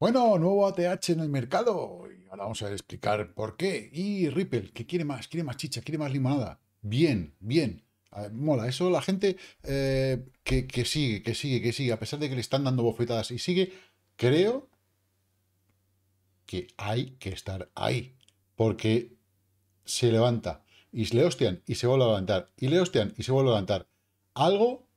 Bueno, nuevo ATH en el mercado. Y ahora vamos a explicar por qué. Y Ripple, que quiere más, quiere más chicha, quiere más limonada. Bien, bien. mola, eso la gente eh, que, que, sigue, que sigue, que sigue, a pesar de que le están dando bofetadas y sigue, creo que hay que estar ahí, porque se levanta y le hostian y se vuelve a levantar, y le hostian y se vuelve a levantar. Algo,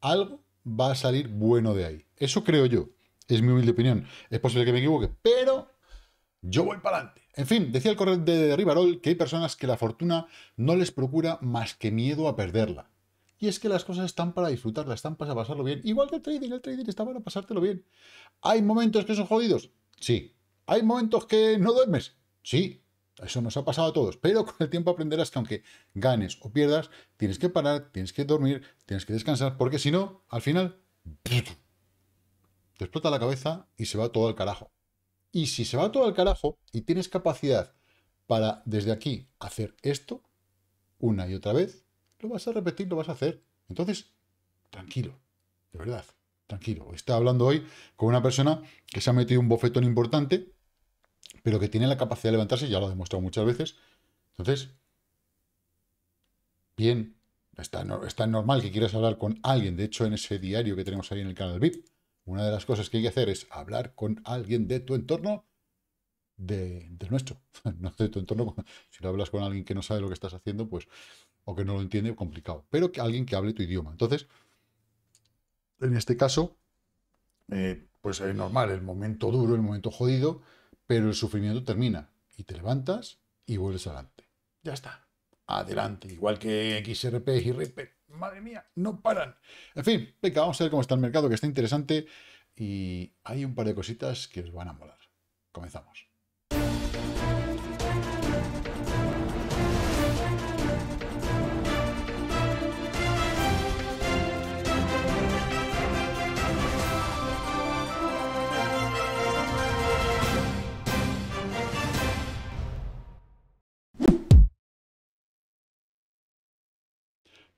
algo va a salir bueno de ahí. Eso creo yo. Es mi humilde opinión. Es posible que me equivoque, pero yo voy para adelante. En fin, decía el corredor de Rivarol que hay personas que la fortuna no les procura más que miedo a perderla. Y es que las cosas están para disfrutarlas, están para pasarlo bien. Igual que el trading, el trading está para pasártelo bien. ¿Hay momentos que son jodidos? Sí. ¿Hay momentos que no duermes? Sí. Eso nos ha pasado a todos. Pero con el tiempo aprenderás que aunque ganes o pierdas, tienes que parar, tienes que dormir, tienes que descansar, porque si no, al final te explota la cabeza y se va todo al carajo. Y si se va todo al carajo y tienes capacidad para desde aquí hacer esto una y otra vez, lo vas a repetir, lo vas a hacer. Entonces, tranquilo, de verdad, tranquilo. está hablando hoy con una persona que se ha metido un bofetón importante, pero que tiene la capacidad de levantarse, ya lo ha demostrado muchas veces. Entonces, bien, está, está normal que quieras hablar con alguien. De hecho, en ese diario que tenemos ahí en el canal VIP, una de las cosas que hay que hacer es hablar con alguien de tu entorno, de, nuestro, no de tu entorno. Si lo hablas con alguien que no sabe lo que estás haciendo, pues, o que no lo entiende, complicado. Pero que alguien que hable tu idioma. Entonces, en este caso, eh, pues es normal, el momento duro, el momento jodido, pero el sufrimiento termina. Y te levantas y vuelves adelante. Ya está. Adelante. Igual que XRP, XRP, madre mía, no paran. En fin, venga, vamos a ver cómo está el mercado, que está interesante y hay un par de cositas que os van a molar. Comenzamos.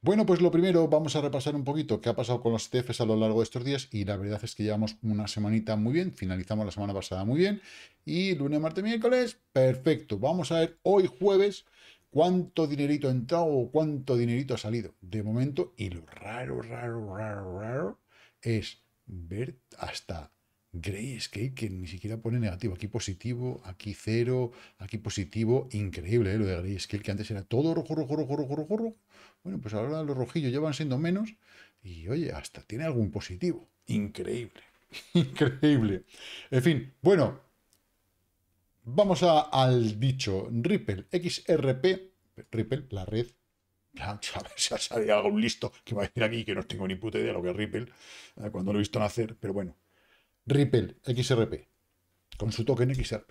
Bueno, pues lo primero, vamos a repasar un poquito qué ha pasado con los ETFs a lo largo de estos días y la verdad es que llevamos una semanita muy bien, finalizamos la semana pasada muy bien y lunes, martes, miércoles, perfecto. Vamos a ver hoy jueves cuánto dinerito ha entrado o cuánto dinerito ha salido de momento y lo raro, raro, raro, raro es ver hasta Grayscale que ni siquiera pone negativo, aquí positivo, aquí cero, aquí positivo, increíble lo de Grayscale que antes era todo rojo, rojo, rojo, rojo, rojo, rojo. Bueno, pues ahora los rojillos ya van siendo menos y oye, hasta tiene algún positivo, increíble, increíble. En fin, bueno, vamos al dicho Ripple XRP, Ripple, la red ya, se ha algún listo que va a decir aquí que no tengo ni puta idea de lo que es Ripple, cuando lo he visto nacer, pero bueno, Ripple XRP, con su token XRP.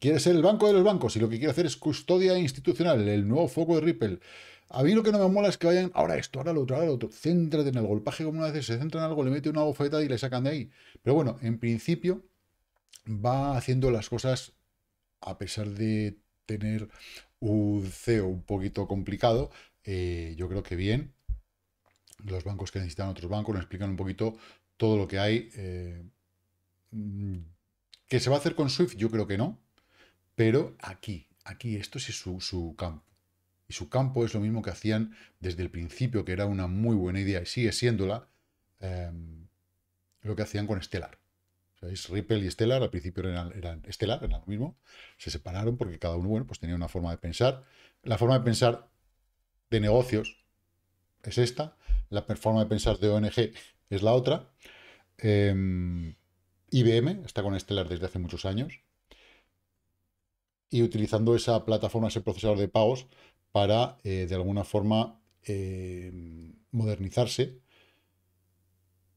Quiere ser el banco de los bancos y lo que quiere hacer es custodia institucional, el nuevo foco de Ripple. A mí lo que no me mola es que vayan ahora esto, ahora lo otro, ahora lo otro. Céntrate en El golpaje como una vez se centra en algo, le mete una bofetada y le sacan de ahí. Pero bueno, en principio va haciendo las cosas a pesar de tener un CEO un poquito complicado. Eh, yo creo que bien. Los bancos que necesitan otros bancos nos explican un poquito todo lo que hay. Eh, Mm, ¿Que se va a hacer con Swift? Yo creo que no. Pero aquí, aquí, esto es su, campo. Y su campo es lo mismo que hacían desde el principio, que era una muy buena idea y sigue siéndola, em, lo que hacían con Stellar. ¿Sabéis? Ripple y Stellar al principio eran, eran Stellar, eran lo mismo. Se separaron porque cada uno, bueno, pues tenía una forma de pensar. La forma de pensar de negocios es esta. La forma de pensar de ONG es la otra. Em, IBM está con Stellar desde hace muchos años y utilizando esa plataforma, ese procesador de pagos para eh, de alguna forma eh, modernizarse.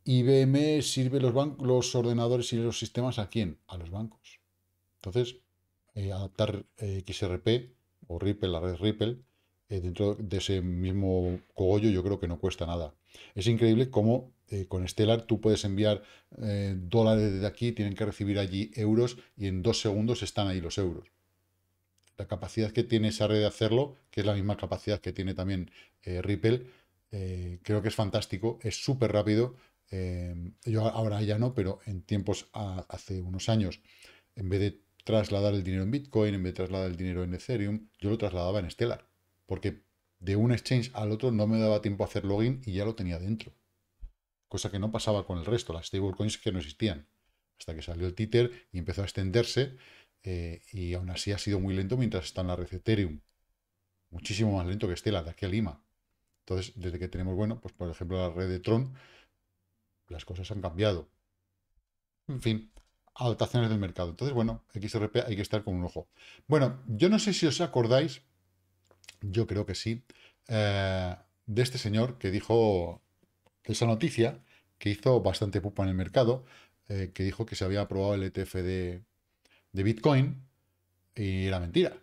IBM sirve los, los ordenadores y los sistemas a quién? A los bancos. Entonces, eh, adaptar XRP o Ripple, la red Ripple, dentro de ese mismo cogollo yo creo que no cuesta nada. Es increíble cómo eh, con Stellar tú puedes enviar eh, dólares desde aquí, tienen que recibir allí euros y en dos segundos están ahí los euros. La capacidad que tiene esa red de hacerlo, que es la misma capacidad que tiene también eh, Ripple, creo que es fantástico, es súper rápido. yo ahora ya no, pero en tiempos hace unos años, en vez de trasladar el dinero en Bitcoin, en vez de trasladar el dinero en Ethereum, yo lo trasladaba en Stellar, porque de un exchange al otro no me daba tiempo a hacer login y ya lo tenía dentro cosa que no pasaba con el resto, las stablecoins que no existían, hasta que salió el títer y empezó a extenderse, eh, y aún así ha sido muy lento mientras está en la red Ethereum, muchísimo más lento que Estela, de aquí a Lima. Entonces, desde que tenemos, bueno, pues por ejemplo la red de Tron, las cosas han cambiado. En fin, adaptaciones del mercado. Entonces, bueno, XRP hay que estar con un ojo. Bueno, yo no sé si os acordáis, yo creo que sí, eh, de este señor que dijo esa noticia que hizo bastante pupa en el mercado, eh, que dijo que se había aprobado el ETF de, Bitcoin y era mentira.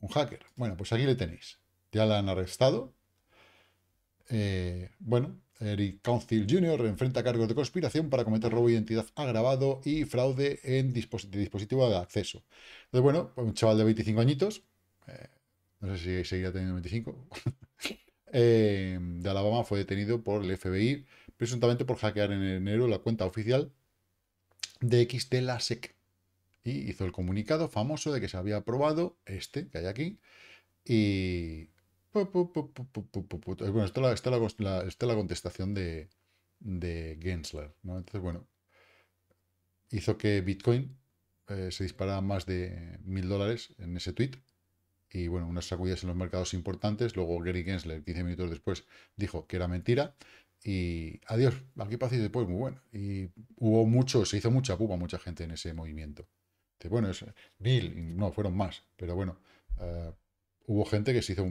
Un hacker. Bueno, pues aquí le tenéis. Ya la han arrestado. Eh, bueno, Eric Council Jr. enfrenta cargos de conspiración para cometer robo de identidad agravado y fraude en dispositivo de acceso. Entonces, bueno, pues un chaval de 25 añitos, eh, no sé si seguirá teniendo 25, Em, de Alabama fue detenido por el FBI, presuntamente por hackear en enero la cuenta oficial de X Y hizo el comunicado famoso de que se había aprobado este que hay aquí. Y. Bueno, esta la, la, contestación de, Gensler. ¿no? Entonces, bueno, hizo que Bitcoin eh, se disparara más de mil dólares en ese tweet y bueno, unas sacudidas en los mercados importantes. Luego Gary Gensler, 15 minutos después, dijo que era mentira. Y adiós, aquí y después, muy bueno. Y hubo mucho, se hizo mucha pupa mucha gente en ese movimiento. De, bueno, es Bill, no, fueron más, pero bueno, eh, hubo gente que se hizo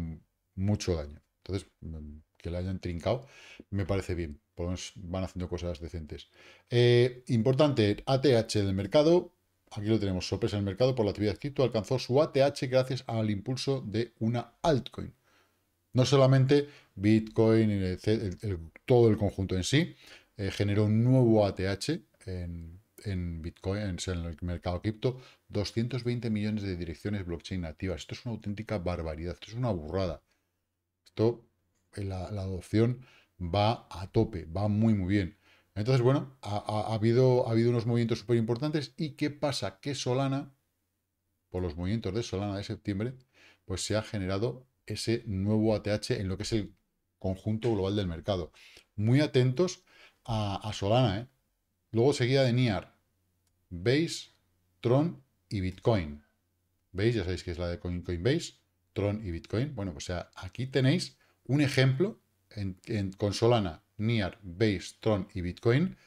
mucho daño. Entonces, mm, que la hayan trincado, me parece bien. Por lo menos van haciendo cosas decentes. Eh, importante, ATH del mercado, Aquí lo tenemos, Sopres en el mercado por la actividad cripto alcanzó su ATH gracias al impulso de una altcoin. No solamente Bitcoin, todo el conjunto en sí, eh, generó un nuevo ATH en, Bitcoin, en, el mercado cripto, 220 millones de direcciones blockchain nativas. Esto es una auténtica barbaridad, esto es una burrada. Esto, eh, la adopción va a tope, va muy, muy bien. Entonces, bueno, ha, habido, ha habido unos movimientos súper importantes. ¿Y qué pasa? Que Solana, por los movimientos de Solana de septiembre, pues se ha generado ese nuevo ATH en lo que es el conjunto global del mercado. Muy atentos a, Solana. ¿eh? Luego seguida de NIAR, Base, Tron y Bitcoin. ¿Veis? Ya sabéis que es la de Coinbase, Tron y Bitcoin. Bueno, pues aquí tenéis un ejemplo en, Consolana, con Solana, Niar, Base, Tron y Bitcoin,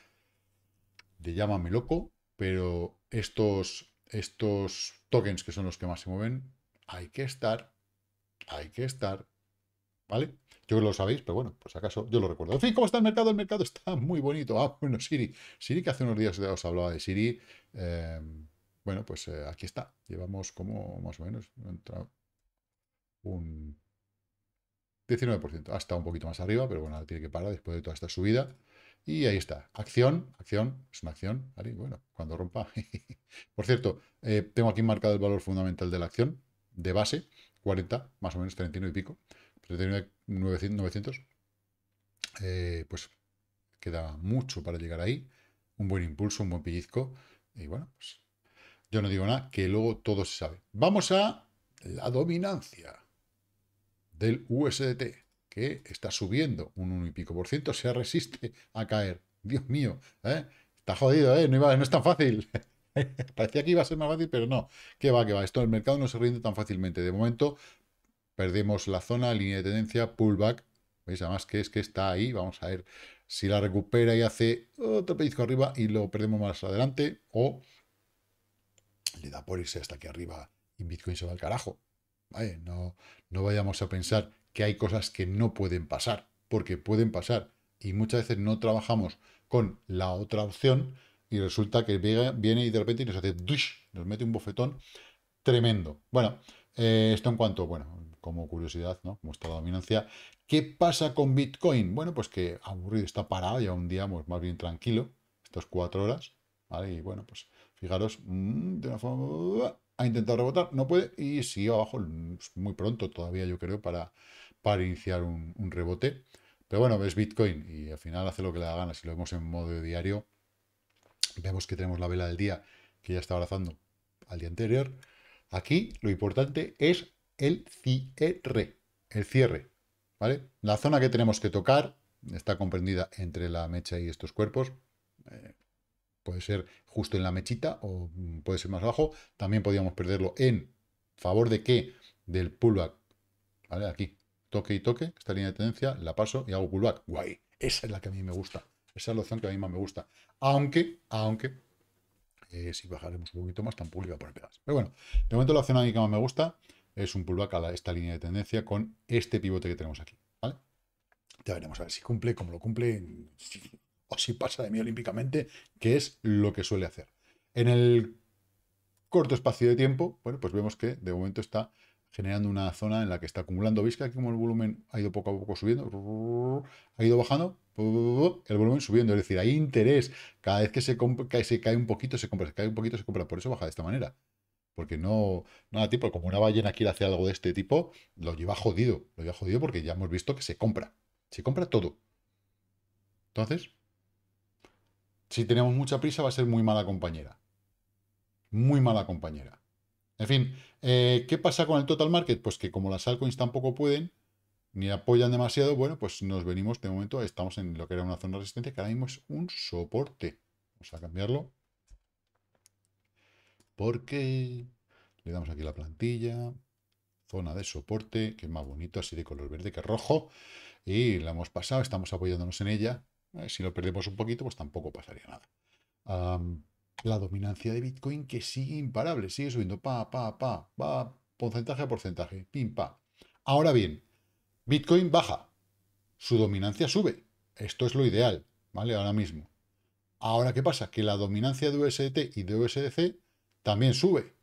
de llámame loco, pero estos, estos tokens que son los que más se mueven, hay que estar, hay que estar, ¿vale? Yo lo sabéis, pero bueno, pues acaso yo lo recuerdo. ¿cómo está el mercado? El mercado está muy bonito. Ah, bueno, Siri. Siri, que hace unos días os hablaba de Siri. Em, bueno, pues eh, aquí está. Llevamos como más o menos un 19%, hasta un poquito más arriba, pero bueno, tiene que parar después de toda esta subida. Y ahí está, acción, acción, es una acción, ¿vale? bueno, cuando rompa. Por cierto, eh, tengo aquí marcado el valor fundamental de la acción, de base, 40, más o menos 39 y pico, 39, 900. Eh, pues queda mucho para llegar ahí, un buen impulso, un buen pellizco, y bueno, pues yo no digo nada, que luego todo se sabe. Vamos a la dominancia del USDT, que está subiendo un 1 y pico por ciento, se resiste a caer. Dios mío, ¿eh? está jodido, ¿eh? no, es tan fácil. Parecía que iba a ser más fácil, pero no. Que va, que va. Esto el mercado no se rinde tan fácilmente. De momento, perdemos la zona, línea de tendencia, pullback. ¿Veis? Además que es que está ahí. Vamos a ver si la recupera y hace otro pico arriba y lo perdemos más adelante. O le da por irse hasta aquí arriba y Bitcoin se va al carajo no, no vayamos a pensar que hay cosas que no pueden pasar, porque pueden pasar. Y muchas veces no trabajamos con la otra opción y resulta que viene y de repente nos hace dush, nos mete un bofetón tremendo. Bueno, eh, esto en cuanto, bueno, como curiosidad, ¿no? Como la dominancia. ¿Qué pasa con Bitcoin? Bueno, pues que aburrido, está parado ya un día pues, más bien tranquilo, estas cuatro horas, ¿vale? Y bueno, pues fijaros, mm, de una forma ha intentado rebotar, no puede, y si abajo pues, muy pronto todavía, yo creo, para, para iniciar un, rebote. Pero bueno, es Bitcoin y al final hace lo que le da gana. Si lo vemos en modo diario, vemos que tenemos la vela del día que ya está abrazando al día anterior. Aquí lo importante es el cierre, el cierre, ¿vale? La zona que tenemos que tocar está comprendida entre la mecha y estos cuerpos. Eh, Puede ser justo en la mechita o mm, puede ser más abajo. También podríamos perderlo en favor de qué? Del pullback. ¿Vale? Aquí. Toque y toque. Esta línea de tendencia la paso y hago pullback. Guay. Esa es la que a mí me gusta. Esa es la opción que a mí más me gusta. Aunque, aunque, eh, si bajaremos un poquito más, tan pública por poner pegas. Pero bueno, de momento la opción a mí que más me gusta es un pullback a esta línea de tendencia con este pivote que tenemos aquí. ¿Vale? Ya veremos a ver si cumple, como lo cumple o si pasa de mí olímpicamente, que es lo que suele hacer. En el corto espacio de tiempo, bueno, pues vemos que de momento está generando una zona en la que está acumulando. ¿Veis que aquí como el volumen ha ido poco a poco subiendo? Ha ido bajando, el volumen subiendo. Es decir, hay interés. Cada vez que se, que se cae un poquito, se compra, se cae un poquito, se compra. Por eso baja de esta manera. Porque no, nada, tipo, como una ballena quiere hacer algo de este tipo, lo lleva jodido. Lo lleva jodido porque ya hemos visto que se compra. Se compra todo. Entonces, si tenemos mucha prisa, va a ser muy mala compañera. Muy mala compañera. En fin, eh, ¿qué pasa con el total market? Pues que como las altcoins tampoco pueden, ni apoyan demasiado, bueno, pues nos venimos, de momento estamos en lo que era una zona resistente que ahora mismo es un soporte. Vamos a cambiarlo. Porque le damos aquí la plantilla, zona de soporte, que es más bonito, así de color verde que rojo, y la hemos pasado, estamos apoyándonos en ella, eh, si lo perdemos un poquito, pues tampoco pasaría nada. la dominancia de Bitcoin que sigue imparable, sigue subiendo, pa, pa, pa, pa, porcentaje a porcentaje, pim, pa. Ahora bien, Bitcoin baja, su dominancia sube. Esto es lo ideal, ¿vale? Ahora mismo. Ahora, ¿qué pasa? Que la dominancia de USDT y de USDC también sube.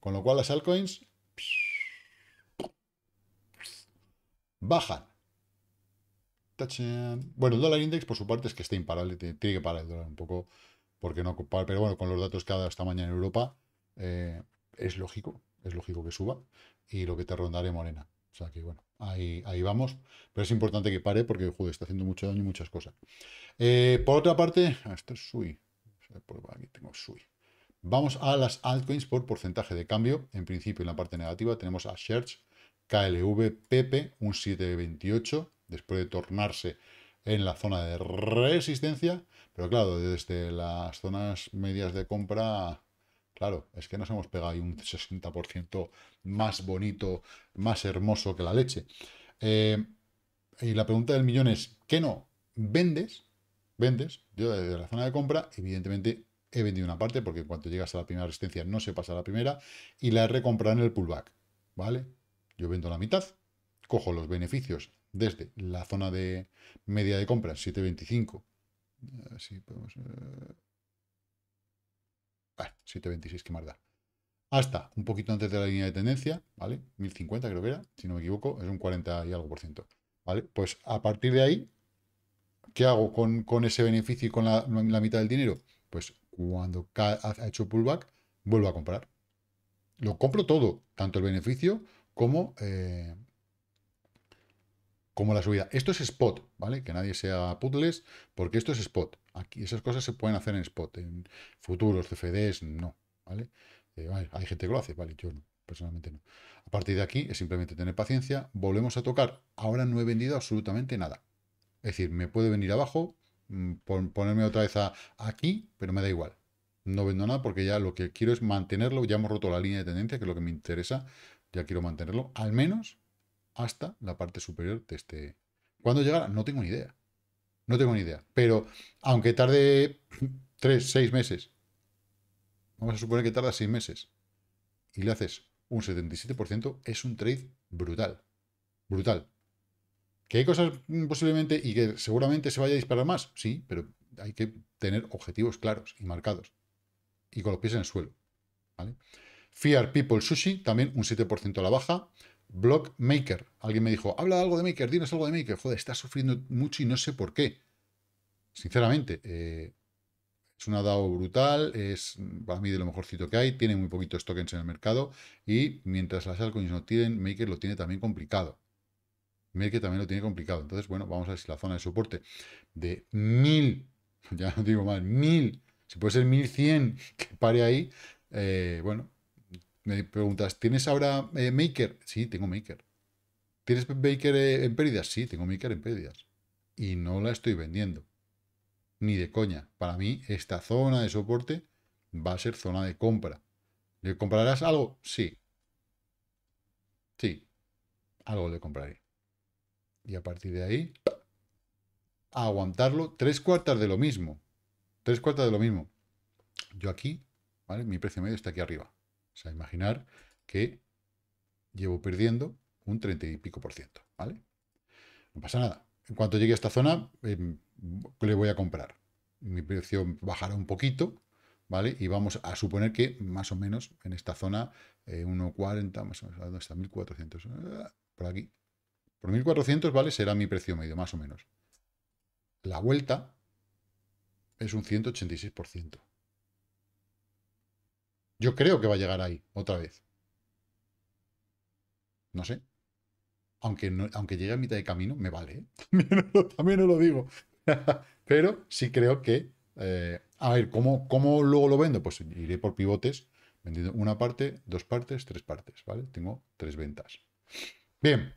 Con lo cual las altcoins bajan. Bueno, el dólar index por su parte es que está imparable, tiene que parar el dólar un poco porque no ocupar, pero bueno, con los datos que ha dado esta mañana en Europa, eh, es lógico, es lógico que suba y lo que te rondaré morena. O sea que bueno, ahí, ahí vamos, pero es importante que pare porque joder, está haciendo mucho daño y muchas cosas. Eh, por otra parte, ah, esto es SUI, aquí tengo SUI. Vamos a las altcoins por porcentaje de cambio. En principio, en la parte negativa tenemos a Search, KLV, Pepe, un 728, después de tornarse en la zona de resistencia, pero claro, desde las zonas medias de compra, claro, es que nos hemos pegado ahí un 60% más bonito, más hermoso que la leche. Eh, y la pregunta del millón es, ¿qué no? ¿Vendes? ¿Vendes? Yo desde la zona de compra, evidentemente he vendido una parte, porque en cuanto llegas a la primera resistencia no se pasa a la primera, y la he recomprado en el pullback, ¿vale? Yo vendo la mitad, cojo los beneficios desde la zona de media de compra, 7.25. 7.26, que más da. Hasta un poquito antes de la línea de tendencia, ¿vale? 1.050 creo que era, si no me equivoco, es un 40 y algo por ciento. ¿Vale? Pues a partir de ahí, ¿qué hago con, ese beneficio y con la, mitad del dinero? Pues cuando ha hecho pullback, vuelvo a comprar. Lo compro todo, tanto el beneficio como eh, como la subida. Esto es spot, ¿vale? Que nadie sea puzzles, porque esto es spot. Aquí esas cosas se pueden hacer en spot, en futuros, CFDs, no, eh, ¿vale? hay gente que lo hace, ¿vale? Yo no, personalmente no. A partir de aquí es simplemente tener paciencia, volvemos a tocar. Ahora no he vendido absolutamente nada. Es decir, me puede venir abajo, mm, ponerme otra vez aquí, pero me da igual. No vendo nada porque ya lo que quiero es mantenerlo, ya hemos roto la línea de tendencia, que es lo que me interesa, ya quiero mantenerlo, al menos hasta la parte superior de este. ¿Cuándo llegará? No tengo ni idea. No tengo ni idea. Pero aunque tarde 3, 6 meses, vamos a suponer que tarda seis meses, y le haces un 77%, es un trade brutal. Brutal. ¿Que hay cosas mm, posiblemente y que seguramente se vaya a disparar más? Sí, pero hay que tener objetivos claros y marcados. Y con los pies en el suelo. Fear People Sushi, también un 7% a la baja. Block Maker. Alguien me dijo, habla algo de Maker, dinos algo de Maker. Joder, está sufriendo mucho y no sé por qué. Sinceramente, eh, es una DAO brutal, es para mí de lo mejorcito que hay, tiene muy poquitos tokens en el mercado y mientras las altcoins no tienen, Maker lo tiene también complicado. Maker también lo tiene complicado. Entonces, bueno, vamos a ver si la zona de soporte de 1000, ya no digo mal, 1000, si puede ser 1100 que pare ahí, eh, bueno, me preguntas, ¿tienes ahora eh, Maker? Sí, tengo Maker. ¿Tienes Maker eh, en pérdidas? Sí, tengo Maker en pérdidas. Y no la estoy vendiendo. Ni de coña. Para mí, esta zona de soporte va a ser zona de compra. ¿Le comprarás algo? Sí. Sí. Algo le compraré. Y a partir de ahí, aguantarlo. Tres cuartas de lo mismo. Tres cuartas de lo mismo. Yo aquí, ¿vale? Mi precio medio está aquí arriba. O sea, imaginar que llevo perdiendo un 30 y pico por ciento, ¿vale? No pasa nada. En cuanto llegue a esta zona, em, le voy a comprar. Mi precio bajará un poquito, ¿vale? Y vamos a suponer que más o menos en esta zona, 1,40, eh, más o menos, ¿dónde está? 1.400, eh, por aquí. Por 1.400, ¿vale? Será mi precio medio, más o menos. La vuelta es un 186%. Yo creo que va a llegar ahí, otra vez. No sé. Aunque, aunque llegue a mitad de camino, me vale. ¿eh? También, lo, lo digo. Pero sí creo que... Eh, a ver, ¿cómo, luego lo vendo? Pues iré por pivotes, vendiendo una parte, dos partes, tres partes, ¿vale? Tengo tres ventas. Bien.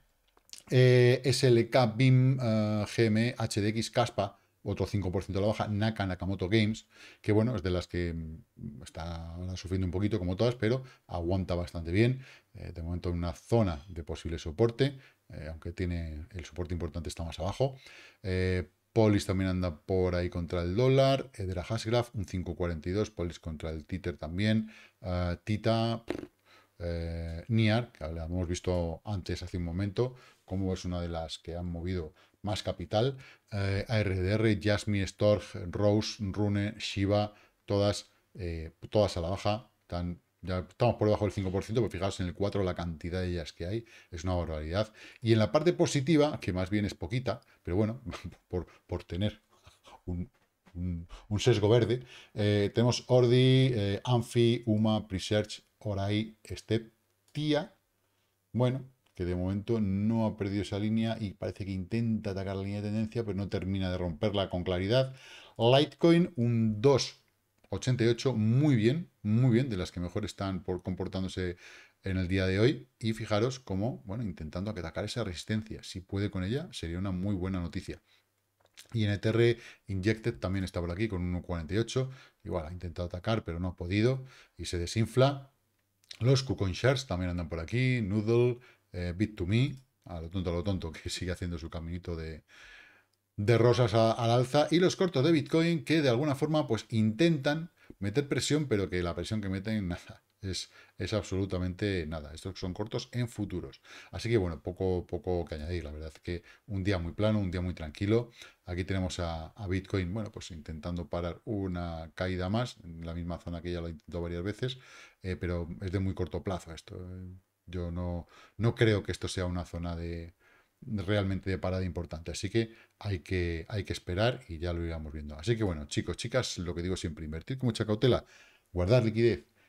Eh, SLK, BIM, GM, HDX, Caspa otro 5% a la baja, Naka Nakamoto Games, que bueno, es de las que mm, está sufriendo un poquito como todas, pero aguanta bastante bien, eh, de momento en una zona de posible soporte, eh, aunque tiene el soporte importante está más abajo. Eh, Polis también anda por ahí contra el dólar, Edra Hasgraf un 5.42, Polis contra el Titer también, ah, Tita eh, NIAR, que la hemos visto antes hace un momento, como es una de las que han movido más capital, eh, ARDR, Jasmine, Storch, Rose, Rune, Shiva, todas, eh, todas a la baja, ya estamos por debajo del 5%, pero fijaos en el 4 la cantidad de ellas que hay, es una barbaridad. Y en la parte positiva, que más bien es poquita, pero bueno, por, por tener un, sesgo verde, tenemos Ordi, Anfi, Uma, Presearch, ahí, este Tía. Bueno, que de momento no ha perdido esa línea y parece que intenta atacar la línea de tendencia, pero no termina de romperla con claridad. Litecoin, un 2,88, muy bien, muy bien, de las que mejor están por comportándose en el día de hoy. Y fijaros cómo, bueno, intentando atacar esa resistencia. Si puede con ella, sería una muy buena noticia. Y NTR Injected también está por aquí con 1,48. Igual, ha intentado atacar, pero no ha podido. Y se desinfla. Los Kucoin Shards también andan por aquí. Noodle, eh, Bit2Me, a lo tonto, a lo tonto, que sigue haciendo su caminito de, de rosas al alza. Y los cortos de Bitcoin que de alguna forma pues intentan meter presión, pero que la presión que meten, nada, es, absolutamente nada. Estos son cortos en futuros. Así que bueno, poco, poco que añadir. La verdad es que un día muy plano, un día muy tranquilo. Aquí tenemos a, Bitcoin, bueno, pues intentando parar una caída más, en la misma zona que ya lo he intentado varias veces, eh, pero es de muy corto plazo esto. Eh. Yo no, no creo que esto sea una zona de, realmente de parada importante. Así que hay, que hay que esperar y ya lo iremos viendo. Así que bueno, chicos, chicas, lo que digo siempre, invertir con mucha cautela, guardar liquidez